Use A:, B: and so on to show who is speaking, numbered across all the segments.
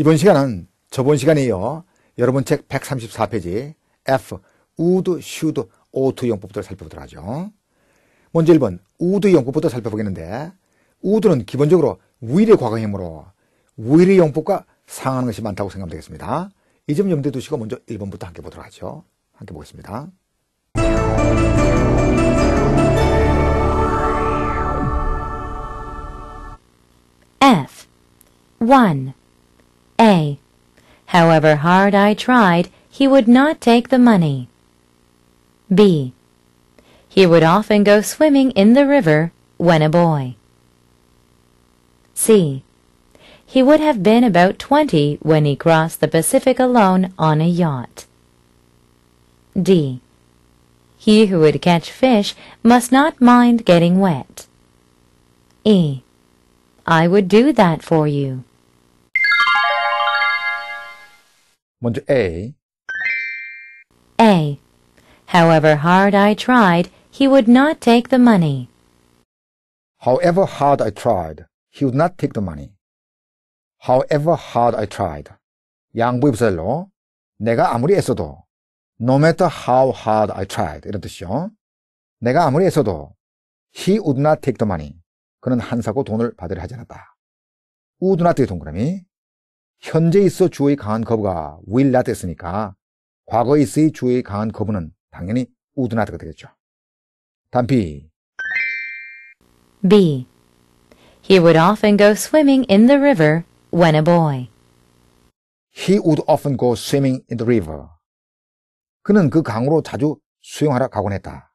A: 이번 시간은 저번 시간에 이어 여러분 책 134페이지 F 우드, 슈드, 오투 용법부터 살펴보도록 하죠. 먼저 1번 우드 용법부터 살펴보겠는데 우드는 기본적으로 위일의 과거형으로 위일의 용법과 상하는 것이 많다고 생각하면 되겠습니다. 이 점 염두에 두시고 먼저 1번부터 함께 보도록 하죠. 함께 보겠습니다.
B: F 1 A. However hard I tried, he would not take the money. B. He would often go swimming in the river when a boy. C. He would have been about 20 when he crossed the Pacific alone on a yacht. D. He who would catch fish must not mind getting wet. E. I would do that for you.
A: 먼저 A.
B: A. However hard I tried, he would not take the money.
A: However hard I tried, he would not take the money. However hard I tried. 양부 입설로 내가 아무리 애써도 no matter how hard I tried 이런 뜻이요. 내가 아무리 애써도 he would not take the money. 그는 한사고 돈을 받으려 하지 않았다. would not의 동그라미 현재 있어 주어의 강한 거부가 will not 했으니까 과거에 있어의 주어의 강한 거부는 당연히 would not가 되겠죠. 단피
B: B. He would often go swimming in the river when
A: a boy. He would often go swimming in the river. 그는 그 강으로 자주 수영하러 가곤 했다.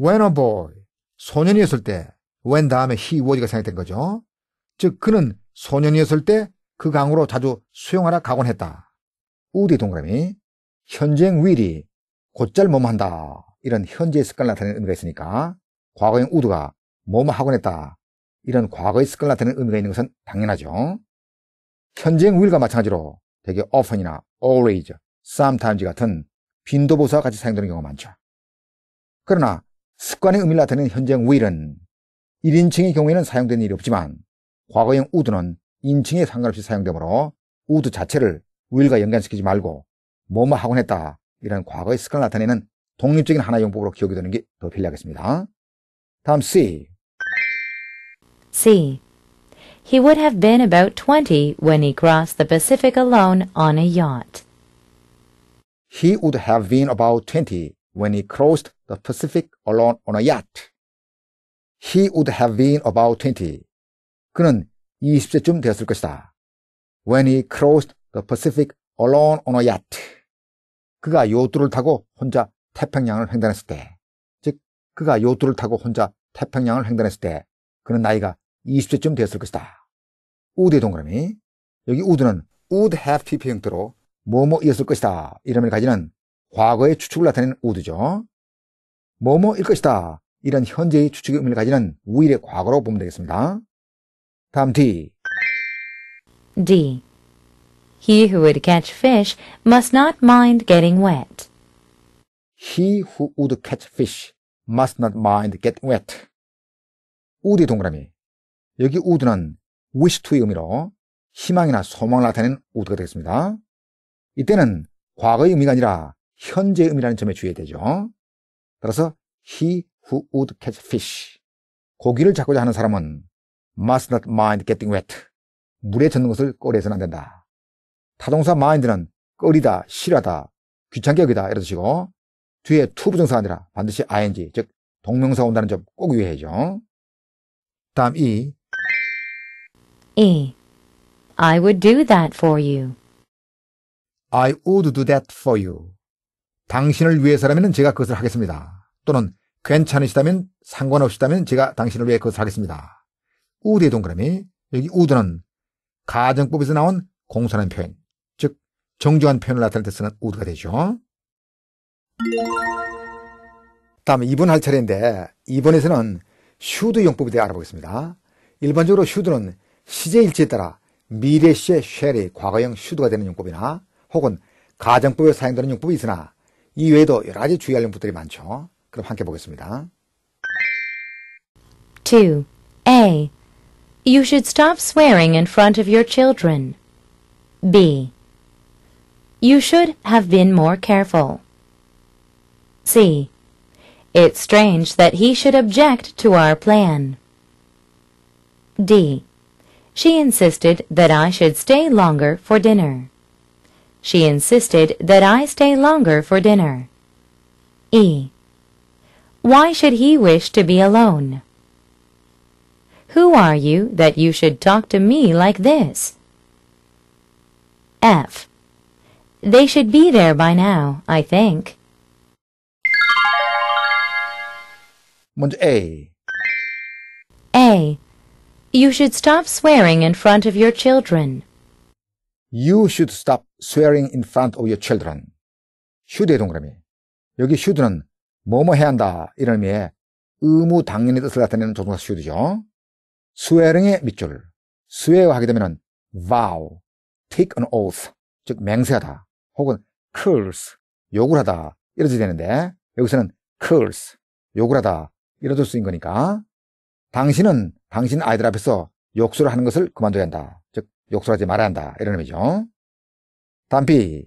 A: When a boy, 소년이었을 때, when 다음에 he would가 생각된 거죠. 즉, 그는 소년이었을 때그 강으로 자주 수용하러 가곤 했다. 우디 동그라미 현재행 위리 곧잘 뭐뭐한다 이런 현재의 습관을 나타내는 의미가 있으니까 과거형 우드가 뭐뭐하곤 했다 이런 과거의 습관을 나타내는 의미가 있는 것은 당연하죠. 현재행 위리과 마찬가지로 대개 often이나 always, sometimes 같은 빈도보수와 같이 사용되는 경우가 많죠. 그러나 습관의 의미를 나타내는 현재형 will은 1인칭의 경우에는 사용되는 일이 없지만 과거형 would는 인증에 상관없이 사용되므로 우드 자체를 우일과 연관시키지 말고 뭐뭐 하곤 했다 이런 과거의 습관을 나타내는 독립적인 하나 용법으로 기억이 되는 게 더 편리하겠습니다. 다음 C. C. He
B: would have been about 20 when he crossed the Pacific alone on a yacht.
A: He would have been about 20 when he crossed the Pacific alone on a yacht. He would have been about 20. 그는 20세쯤 되었을 것이다. When he crossed the Pacific alone on a yacht. 그가 요트를 타고 혼자 태평양을 횡단했을 때, 즉 그가 요트를 타고 혼자 태평양을 횡단했을 때 그는 나이가 20세쯤 되었을 것이다. 우드의 동그라미 여기 우드는 would have PP 형태로 뭐뭐이었을 것이다 이름을 가지는 과거의 추측을 나타내는 우드죠. 뭐뭐일 것이다 이런 현재의 추측의 의미를 가지는 우일의 과거로 보면 되겠습니다. 다음 D.
B: D. He who would catch fish must not mind getting wet.
A: He who would catch fish must not mind get wet. 우드의 동그라미. 여기 우드는 wish to의 의미로 희망이나 소망을 나타내는 우드가 되겠습니다. 이때는 과거의 의미가 아니라 현재의 의미라는 점에 주의해야 되죠. 따라서 he who would catch fish. 고기를 잡고자 하는 사람은 must not mind getting wet. 물에 젖는 것을 꺼려서는 안 된다. 타동사 mind는 꺼리다, 싫어하다, 귀찮게 여기다 이런 뜻이고 뒤에 to 부정사 아니라 반드시 ing, 즉 동명사 온다는 점 꼭 유의해야죠. 다음 E.
B: E. I would
A: do that for you. I would do that for you. 당신을 위해서라면 제가 그것을 하겠습니다. 또는 괜찮으시다면 상관없시다면 으 제가 당신을 위해 그것을 하겠습니다. 우대 동그라미 여기 우드는 가정법에서 나온 공손한 표현 즉 정중한 표현을 나타낼 때 쓰는 우드가 되죠. 다음 2번 할 차례인데 2번에서는 슈드 용법에 대해 알아보겠습니다. 일반적으로 슈드는 시제 일치에 따라 미래 시의 쉘이 과거형 슈드가 되는 용법이나 혹은 가정법에 사용되는 용법이 있으나 이외에도 여러 가지 주의할 용법들이 많죠. 그럼 함께 보겠습니다.
B: 2. A. You should stop swearing in front of your children. B. You should have been more careful. C. It's strange that he should object to our plan. D. She insisted that I should stay longer for dinner. She insisted that I stay longer for dinner. E. Why should he wish to be alone? Who are you that you should talk to me like this? F. They should be there by now, I think.
A: And A.
B: A. You should stop swearing in front of your children.
A: You should stop swearing in front of your children. should 동그라미. 여기 should는 뭐뭐 해야 한다 이런 의미의 의무 당연히 뜻을 나타내는 조동사 should죠. 수웨령의 밑줄. 수웨와 하게 되면은 vow, take an oath, 즉 맹세하다, 혹은 curse, 욕을 하다, 이러지 되는데 여기서는 curse, 욕을 하다, 이러도 쓰인 거니까 당신은 당신 아이들 앞에서 욕설을 하는 것을 그만둬야 한다. 즉 욕설하지 말아야 한다. 이런 의미죠. 단비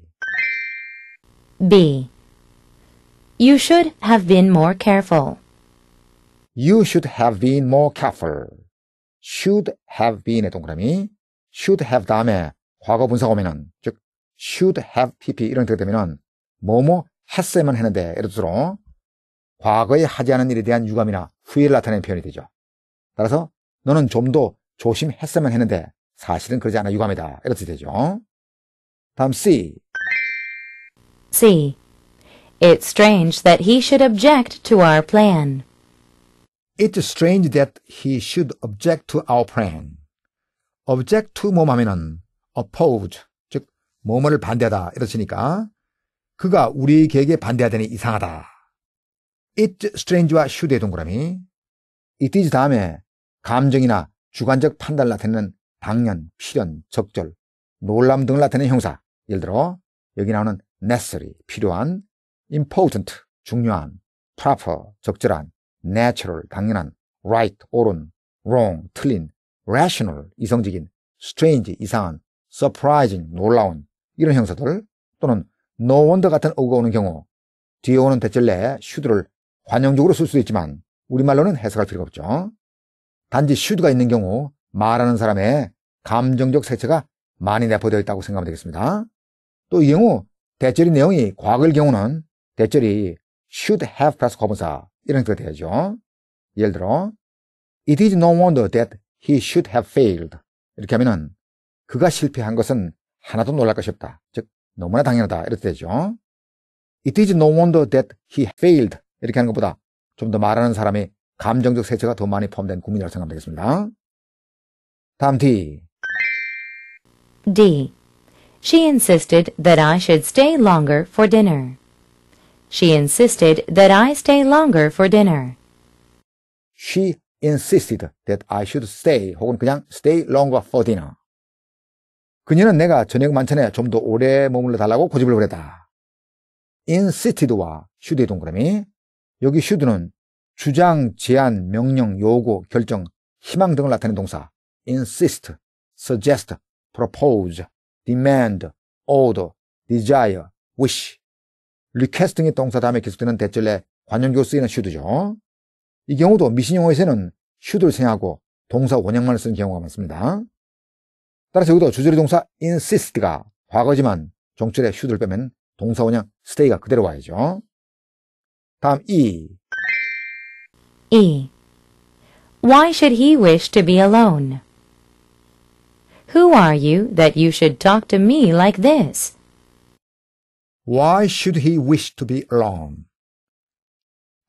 A: B. You should have been more careful. You should have been more careful. should have been의 동그라미 should have 다음에 과거 분사 오면은 즉 should have pp 이런 뜻 되면은 뭐뭐 했어야만 했는데 예를 들어 과거에 하지 않은 일에 대한 유감이나 후회를 나타내는 표현이 되죠. 따라서 너는 좀 더 조심했으면 했는데 사실은 그러지 않아 유감이다. 이렇게 되죠. 다음 C. C. It's strange that he should object to our plan. It's strange that he should object to our plan. object to 뭐뭐 하면은 oppose, 즉, 뭐뭐를 반대하다. 이렇으니까 그가 우리 계획에 반대하다니 이상하다. It's strange와 should의 동그라미. it is 다음에 감정이나 주관적 판단을 나타내는 당연, 필연, 적절, 놀람 등을 나타내는 형사. 예를 들어, 여기 나오는 necessary, 필요한, important, 중요한, proper, 적절한, natural, 당연한, right, 옳은, wrong, 틀린, rational, 이성적인, strange, 이상한, surprising, 놀라운, 이런 형사들 또는 no wonder 같은 어가 오는 경우, 뒤에 오는 대절내 should를 환영적으로쓸 수도 있지만, 우리말로는 해석할 필요가 없죠. 단지 should가 있는 경우, 말하는 사람의 감정적 색채가 많이 내포되어 있다고 생각하면 되겠습니다. 또 이 경우 대절의 내용이 과거일 경우는 대절이 should have 플러스 거분사 이런 거 되죠. 예를 들어 It is no wonder that he should have failed. 이렇게 하면은 그가 실패한 것은 하나도 놀랄 것이 없다. 즉 너무나 당연하다 이렇게 되죠. It is no wonder that he failed. 이렇게 하는 것보다 좀 더 말하는 사람의 감정적 세처가 더 많이 포함된 구문이라고 생각하면 되겠습니다. 다음 D.
B: D. She insisted that I should stay longer for dinner. She insisted that I stay longer for dinner.
A: She insisted that I should stay 혹은 그냥 stay longer for dinner. 그녀는 내가 저녁 만찬에 좀 더 오래 머물러 달라고 고집을 부렸다. insisted와 should의 동그라미 여기 should는 주장, 제안, 명령, 요구, 결정, 희망 등을 나타내는 동사 insist, suggest, propose, demand, order, desire, wish 리퀘스팅이 동사 다음에 계속되는 대절에 관용교 쓰이는 슈드죠. 이 경우도 미신용어에서는 슈드를 생략하고 동사 원형만을 쓰는 경우가 많습니다. 따라서 여기도 주절의 동사 insist가 과거지만 종철의 슈드를 빼면 동사 원형 stay가 그대로 와야죠. 다음 E.
C: E.
B: Why should he wish to be alone? Who are you that you should talk to me like this?
A: Why should he wish to be alone?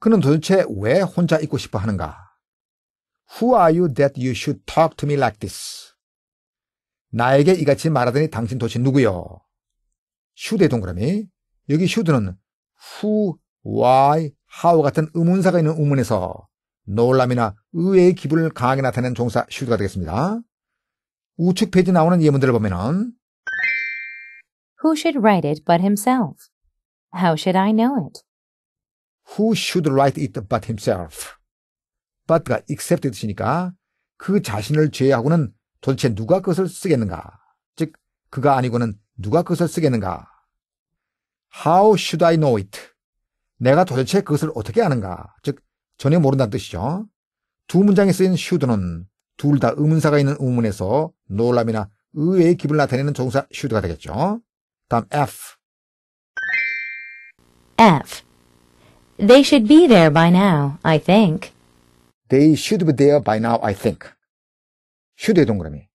A: 그는 도대체 왜 혼자 있고 싶어 하는가? Who are you that you should talk to me like this? 나에게 이같이 말하더니 당신 도대체 누구요? 슈드의 동그라미. 여기 슈드는 who, why, how 같은 의문사가 있는 의문에서 놀람이나 의외의 기분을 강하게 나타내는 종사 슈드가 되겠습니다. 우측 페이지 나오는 예문들을 보면은
B: Who should write it but himself? How should I know
A: it? Who should write it but himself? but가 except 뜻이니까 그 자신을 제외하고는 도대체 누가 그것을 쓰겠는가? 즉, 그가 아니고는 누가 그것을 쓰겠는가? How should I know it? 내가 도대체 그것을 어떻게 아는가? 즉, 전혀 모른다는 뜻이죠. 두 문장에 쓰인 should는 둘 다 의문사가 있는 의문에서 놀람이나 의외의 기분을 나타내는 종사 should가 되겠죠. 다음 F. F. They should be there by now, I think. They should be there by now, I think. should의 동그라미.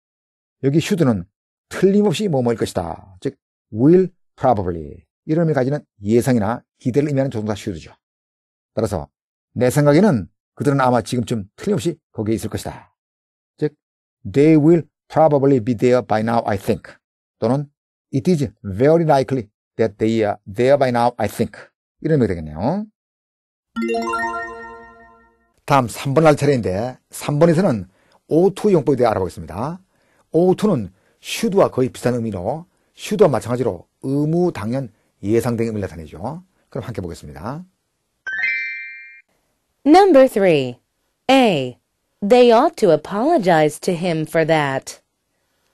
A: 여기 should는 틀림없이 뭐뭐일 것이다. 즉, will probably. 이런 의미 가지는 예상이나 기대를 의미하는 조동사 should죠. 따라서 내 생각에는 그들은 아마 지금쯤 틀림없이 거기에 있을 것이다. 즉, they will probably be there by now, I think. 또는 It is very likely that they are there by now, I think. 이런 의미가 되겠네요. 다음 3번 할 차례인데 3번에서는 O2 용법에 대해 알아보겠습니다. O2는 should와 거의 비슷한 의미로 should와 마찬가지로 의무, 당연, 예상 등의 의미를 나타내죠. 그럼 함께 보겠습니다.
C: Number 3. A. They ought to apologize to him for that.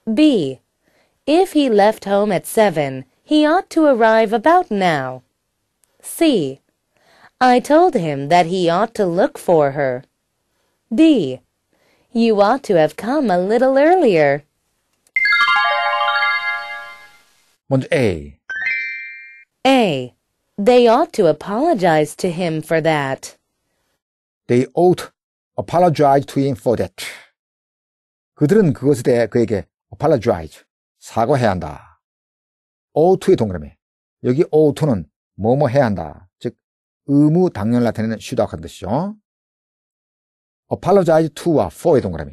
C: B. If he left home at seven, he ought to arrive about now. C. I told him that he ought to look for her. D. You ought to have come a little earlier.
A: Und A.
C: A. They ought to apologize to him for that.
A: They ought apologize to him for that. 그들은 그것에 대해 그에게 apologize 사과해야 한다. O2의 동그라미. 여기 O2는 뭐뭐 해야 한다. 즉, 의무 당연을 나타내는 슈다악한 뜻이죠. apologize to와 for의 동그라미.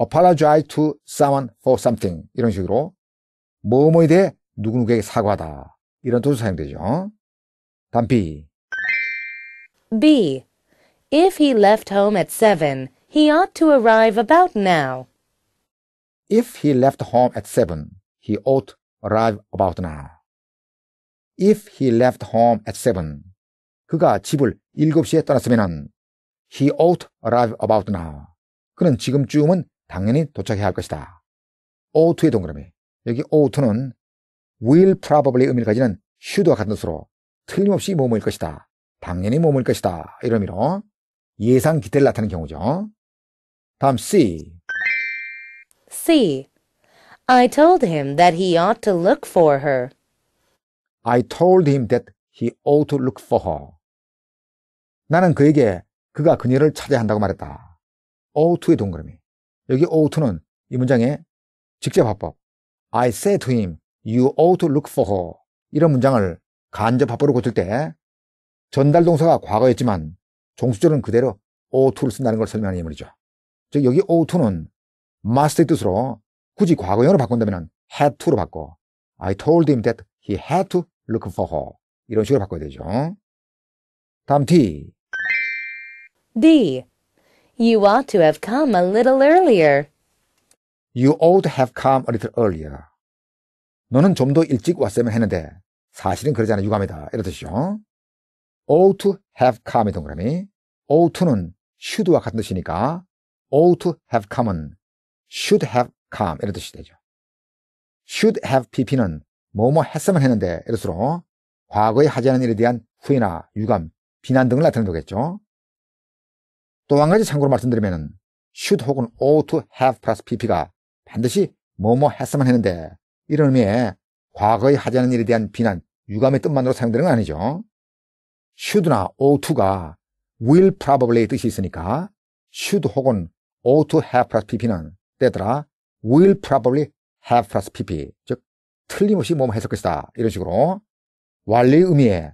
A: apologize to someone for something. 이런 식으로 뭐뭐에 대해 누구누구에게 사과하다. 이런 뜻으로 사용되죠. 다음 B.
C: B. If he left home at 7, he ought to arrive about now.
A: If he left home at seven, he ought to arrive about now. If he left home at seven, 그가 집을 7시에 떠났으면 he ought arrive about now. 그는 지금쯤은 당연히 도착해야 할 것이다. ought 의 동그라미. 여기 ough는 will probably 의미를 가지는 should와 같은 뜻으로 틀림없이 머물 것이다. 당연히 머물 것이다. 이런 의미로 예상 기대를 나타내는 경우죠. 다음 C.
C: C. I told him that he ought to look for her.
A: I told him that he ought to look for her. 나는 그에게 그가 그녀를 찾아야 한다고 말했다. ought 의 동그라미. 여기 ought 는이 문장의 직접 화법. I said to him, you ought to look for her. 이런 문장을 간접 화법으로 고칠 때 전달 동사가 과거였지만 종수절은 그대로 ought 를 쓴다는 걸 설명하는 예문이죠. 즉 여기 ought 는 must의 뜻으로 굳이 과거형으로 바꾼다면 had to로 바꿔. I told him that he had to look for her. 이런 식으로 바꿔야 되죠. 다음 D.
C: D. You ought to have come a little earlier.
A: You ought to have come a little earlier. 너는 좀 더 일찍 왔으면 했는데 사실은 그러지 않아 유감이다. 이런 뜻이죠. ought to have come의 동그라미 ought to는 should와 같은 뜻이니까 ought to have come은 should have come 이런 뜻이 되죠. should have pp는 뭐뭐 했으면 했는데 이럴수록 과거에 하지 않은 일에 대한 후회나 유감, 비난 등을 나타내는 거겠죠. 또 한 가지 참고로 말씀드리면 should 혹은 ought to have 플러스 pp가 반드시 뭐뭐 했으면 했는데 이런 의미의 과거에 하지 않은 일에 대한 비난, 유감의 뜻만으로 사용되는 건 아니죠. should나 ought to가 will p r o b a b l y 뜻이 있으니까 should 혹은 ought to have 플러스 pp는 때더라 will probably have plus pp 즉 틀림없이 몸 해석 것이다 이런 식으로 원리의 의미에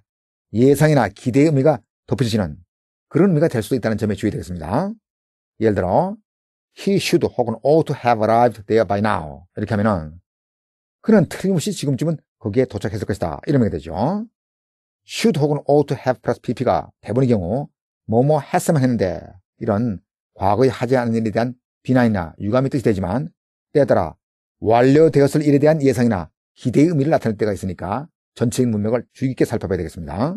A: 예상이나 기대의 의미가 덮여지는 그런 의미가 될 수도 있다는 점에 주의되겠습니다. 예를 들어 he should 혹은 ought to have arrived there by now 이렇게 하면은 그는 틀림없이 지금쯤은 거기에 도착했을 것이다 이런 의미가 되죠. should 혹은 ought to have plus pp가 대부분의 경우 뭐뭐 했으면 했는데 이런 과거에 하지 않은 일에 대한 비난이나 유감이 뜻이 되지만 때에 따라 완료되었을 일에 대한 예상이나 기대의 의미를 나타낼 때가 있으니까 전체인 문맥을 주의 깊게 살펴봐야 되겠습니다.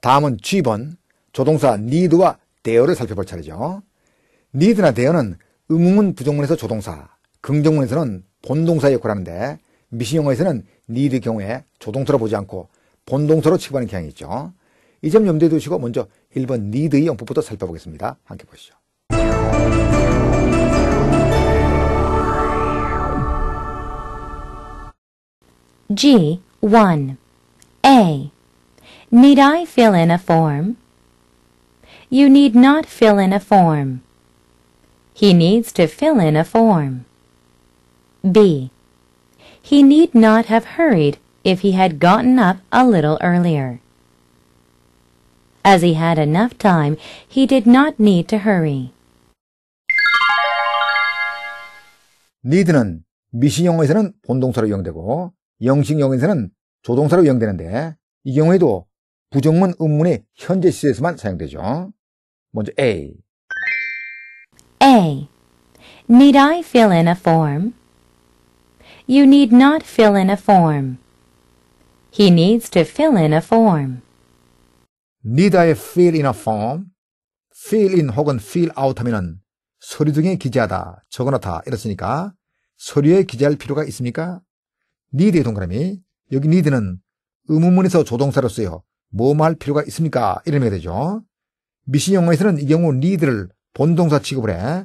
A: 다음은 G번 조동사 need와 대어를 살펴볼 차례죠. need나 대어는 의문 부정문에서 조동사, 긍정문에서는 본동사의 역할을 하는데 미신영어에서는 need의 경우에 조동사로 보지 않고 본동사로 취급하는 경향이 있죠. 이점 염두에 두시고 먼저 1번 need의 영법부터 살펴보겠습니다. 함께 보시죠.
B: G 1 A Need I fill in a form? You need not fill in a form. He needs to fill in a form. B. He need not have hurried if he had gotten up a little earlier. As he had enough time, he did not need to hurry.
A: need는 미신 영어에서는 본동사로 이용되고 영식 영어에서는 조동사로 이용되는데 이 경우에도 부정문 음문의 현재 시제에서만 사용되죠. 먼저 A.
B: A. Need I fill in a form? You need not fill in a form. He needs
A: to fill in a form. 리다의 fill in a form, fill in 혹은 fill out 하면은 서류 등에 기재하다, 적어놓다 이렇으니까 서류에 기재할 필요가 있습니까? n e 의 동그라미 여기 n e 는 의문문에서 조동사로 쓰여 뭐뭐 할 필요가 있습니까? 이러면 되죠. 미신 영어에서는 이 경우 n e 를 본동사 취급을 해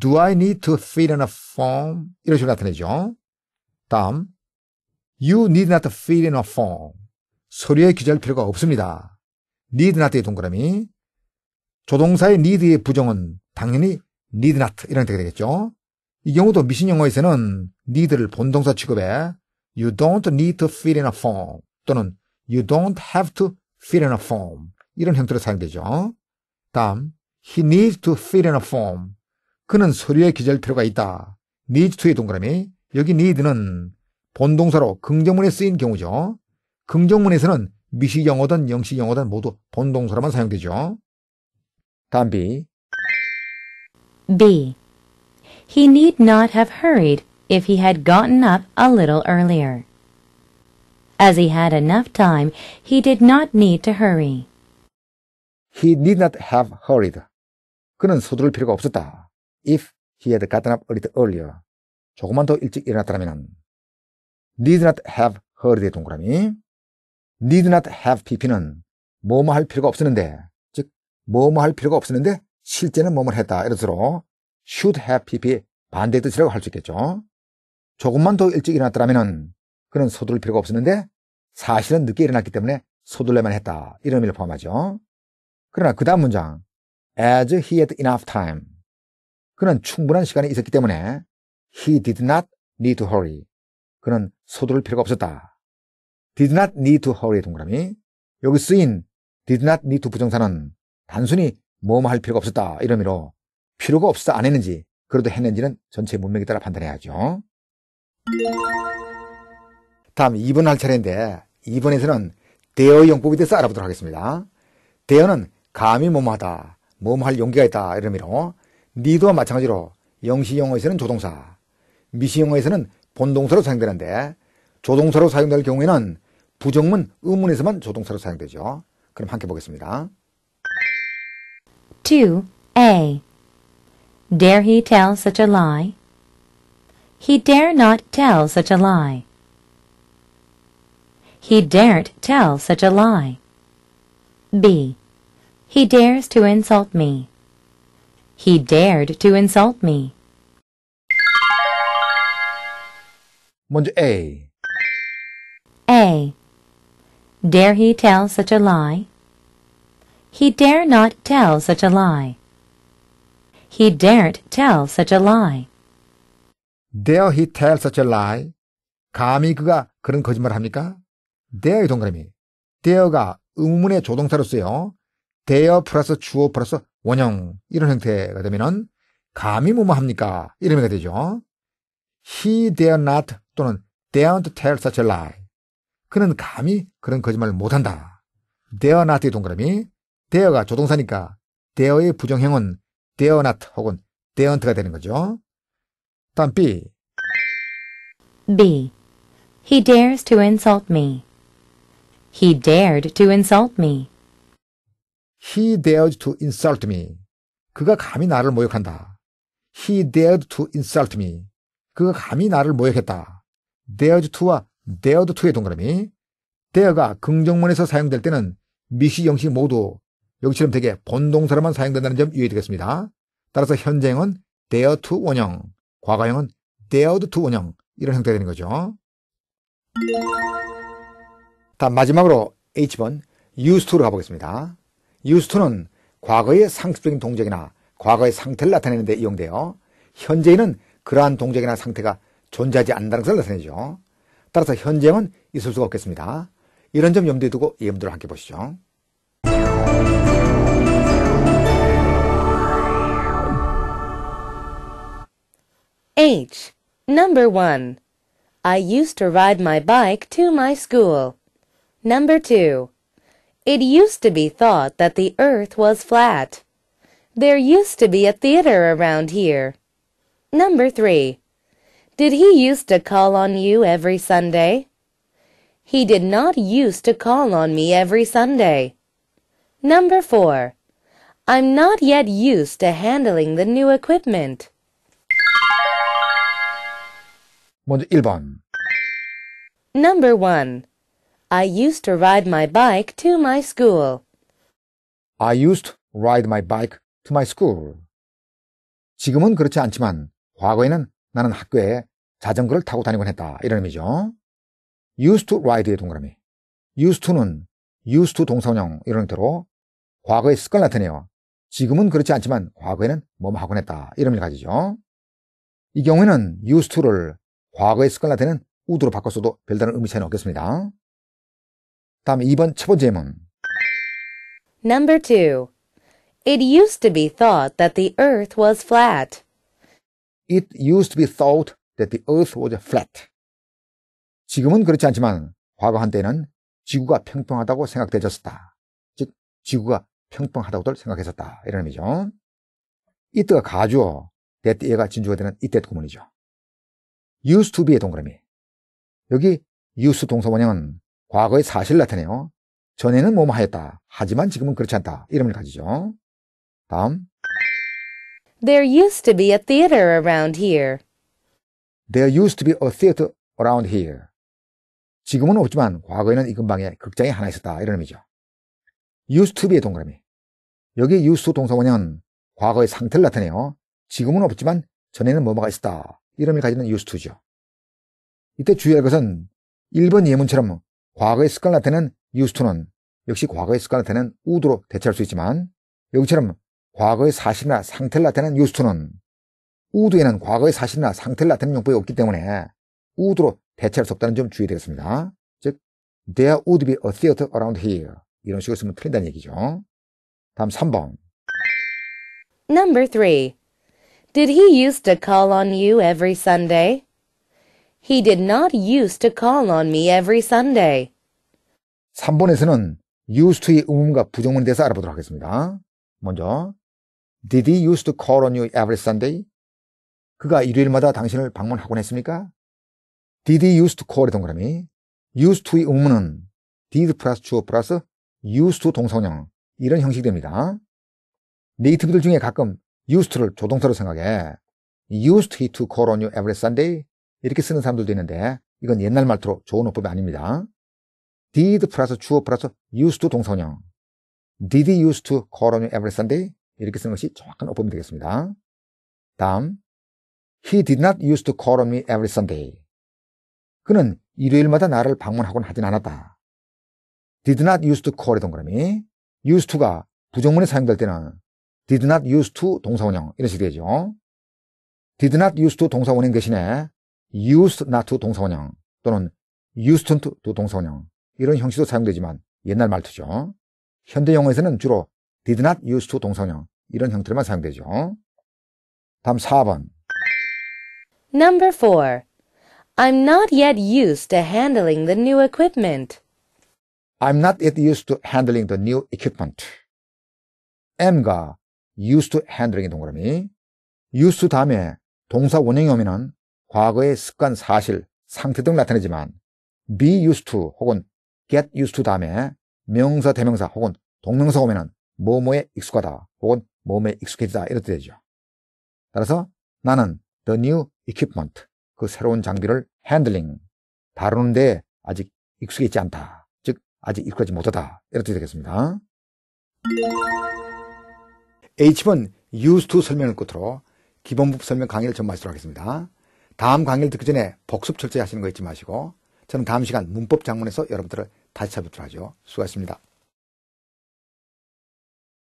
A: do I need to fill in a form 이런 식으로 나타내죠. 다음 you need not fill in a form 서류에 기재할 필요가 없습니다. 니드나트의 동그라미. 조동사의 니드의 부정은 당연히 니드나트 이런 뜻이 되겠죠. 이 경우도 미신 영어에서는 need를 본동사 취급해 you don't need to fill in a form 또는 you don't have to fill in a form 이런 형태로 사용되죠. 다음 he needs to fill in a form 그는 서류에 기재할 필요가 있다. needs to의 동그라미 여기 need는 본동사로 긍정문에 쓰인 경우죠. 긍정문에서는 미시 영어든 영시 영어든 모두 본동사로만 사용되죠. 다음 B.
B: B. He need not have hurried if he had gotten up a little earlier. As he had enough time, he did not need to hurry.
A: He need not have hurried. 그는 서두를 필요가 없었다. If he had gotten up a little earlier. 조금만 더 일찍 일어났더라면. need not have hurried의 동그라미. need not have pp는 뭐뭐 할 필요가 없었는데 즉 뭐뭐 할 필요가 없었는데 실제는 뭐뭐 했다 이런 뜻으로 should have pp 반대 뜻이라고 할 수 있겠죠. 조금만 더 일찍 일어났더라면 그는 서둘 필요가 없었는데 사실은 늦게 일어났기 때문에 서둘러만 했다 이런 의미를 포함하죠. 그러나 그 다음 문장 as he had enough time 그는 충분한 시간이 있었기 때문에 he did not need to hurry 그는 서둘 필요가 없었다 did not need to 하울의 동그라미. 여기 쓰인 did not need to 부정사는 단순히 뭐뭐 할 필요가 없었다 이런 의미로 필요가 없었다 안 했는지 그래도 했는지는 전체 문맥에 따라 판단해야죠. 다음 2번 할 차례인데 2번에서는 대어의 용법에 대해서 알아보도록 하겠습니다. 대어는 감히 뭐뭐하다, 뭐뭐 할 용기가 있다 이런 의미로 need와 마찬가지로 영시용어에서는 조동사, 미시용어에서는 본동사로 사용되는데 조동사로 사용될 경우에는 부정문, 의문에서만 조동사로 사용되죠. 그럼 함께 보겠습니다.
B: 2a. Dare he tell such a lie? He dare not tell such a lie. He daren't tell such a lie. B. He dares to insult me. He dared to insult me.
A: 먼저 A.
B: A. Dare he tell such a lie? He dare not tell such a lie.
A: He daren't tell such a lie. Dare he tell such a lie? 감히 그가 그런 거짓말을 합니까? dare의 동그라미. dare가 의문의 조동사로 쓰여 dare 플러스 주어 플러스 원형 이런 형태가 되면 감히 뭐뭐 합니까? 이런 의미가 되죠. he dare not 또는 daren't tell such a lie. 그는 감히 그런 거짓말을 못한다. 데어 나트의 동그라미, 데어가 조동사니까 데어의 부정형은 데어 나트 혹은 데언트가 되는 거죠. 다음 B.
B: B. He dares to insult me.
A: He dared to insult me. He dared to insult me. 그가 감히 나를 모욕한다. He dared to insult me. 그가 감히 나를 모욕했다. dared to와 데어드 투의 동그라미. 데어가 긍정문에서 사용될 때는 미시, 영식 모두 여기처럼 되게 본동사로만 사용된다는 점 유의되겠습니다. 따라서 현재형은 데어 투 원형, 과거형은 데어드 투 원형 이런 형태가 되는 거죠. 다음 마지막으로 H번 used to로 가보겠습니다. used to는 과거의 상습적인 동작이나 과거의 상태를 나타내는 데 이용되어 현재에는 그러한 동작이나 상태가 존재하지 않는다는 것을 나타내죠. 따라서 있을 수가 없겠습니다. 이런 점 염두에 두고 함께 보시죠.
C: H. Number 1. I used to ride my bike to my school. Number 2. It used to be thought that the earth was flat. There used to be a theater around here. Number 3. Did he used to call on you every Sunday? He did not used to call on me every Sunday. Number four. I'm not yet used to handling the new equipment.
A: 먼저 1번.
C: Number 1. I used to ride my bike to my school.
A: I used to ride my bike to my school. 지금은 그렇지 않지만 과거에는 나는 학교에 자전거를 타고 다니곤 했다. 이런 의미죠. used to ride의 동그라미. used to는 used to 동사운형 이런 형태로 과거의 습관을 나타내요. 지금은 그렇지 않지만 과거에는 뭐뭐 하곤 했다. 이런 의미를 가지죠. 이 경우에는 used to를 과거의 습관을 나타내는 우드로 바꿨어도 별다른 의미 차이는 없겠습니다. 다음 2번 첫 번째 예문.
C: Number 2. It used to be thought that the earth was flat.
A: It used to be thought that the earth was flat. 지금은 그렇지 않지만 과거 한때는 지구가 평평하다고 생각되졌었다. 즉, 지구가 평평하다고들 생각했었다. 이런 의미죠. 이때가 가주어, 대때가 진주가 되는 이때 구문이죠. used to be의 동그라미. 여기 used 동서원형은 과거의 사실을 나타내요. 전에는 뭐뭐 하였다. 하지만 지금은 그렇지 않다. 이름을 가지죠. 다음.
C: There used to be a theater around here.
A: There used to be a theater around here. 지금은 없지만 과거에는 이 근방에 극장이 하나 있었다. 이런 의미죠. used to be의 동그라미. 여기 used 동사원형은 과거의 상태를 나타내요. 지금은 없지만 전에는 뭐뭐가 있었다. 이런 의미를 가지는 used to죠. 이때 주의할 것은 1번 예문처럼 과거의 습관을 나타내는 used to는 역시 과거의 습관을 나타내는 would로 대체할 수 있지만 여기처럼 과거의 사실이나 상태를 나타내는 used to는 우두에는 과거의 사실이나 상태를 나타내는 용법이 없기 때문에 우두로 대체할 수 없다는 점 주의되겠습니다. 즉, there would be a theater around here. 이런 식으로 쓰면 틀린다는 얘기죠. 다음 3번.
C: Number 3. Did he used to call on you every Sunday? He did not used to call on me every Sunday.
A: 3번에서는 used to의 의문과 부정문에 대해서 알아보도록 하겠습니다. 먼저, Did he used to call on you every Sunday? 그가 일요일마다 당신을 방문하곤 했습니까? Did he used to call? 동그라미. used to의 의문은 did 플러스 주어 플러스 used to 동성형. 이런 형식이 됩니다. 네이티브들 중에 가끔 used를 조동사로 생각해. used he to call on you every Sunday? 이렇게 쓰는 사람들도 있는데 이건 옛날 말투로 좋은 어법이 아닙니다. did 플러스 주어 플러스 used to 동성형. did he used to call on you every Sunday? 이렇게 쓰는 것이 정확한 어법이 되겠습니다. 다음 He did not used to call me every Sunday. 그는 일요일마다 나를 방문하곤 하진 않았다. did not used to call의 동그라미 used to가 부정문에 사용될 때는 did not used to 동사원형 이런 식이 되죠. did not used to 동사원형 대신에 used not to 동사원형 또는 used to 동사원형 이런 형식도 사용되지만 옛날 말투죠. 현대 영어에서는 주로 did not used to 동사원형 이런 형태로만 사용되죠. 다음 4번
C: Number 4. I'm not yet used to handling the new equipment.
A: I'm not yet used to handling the new equipment. m 가 used to handling의 동그라미 used 다음에 동사 원형이 오면 과거의 습관, 사실, 상태 등 나타내지만 be used to 혹은 get used to 다음에 명사, 대명사 혹은 동명사 오면은 뭐뭐에 익숙하다 혹은 몸에 익숙해지다 이렇게 되죠. 따라서 나는 the new equipment, 그 새로운 장비를 handling, 다루는데 아직 익숙해 있지 않다. 즉, 아직 익숙하지 못하다. 이렇게 되겠습니다. H번 use to 설명을 끝으로 기본법 설명 강의를 전마치도록 하겠습니다. 다음 강의를 듣기 전에 복습 철저히 하시는 거 잊지 마시고 저는 다음 시간 문법 장문에서 여러분들을 다시 찾아뵙도록 하죠. 수고하셨습니다.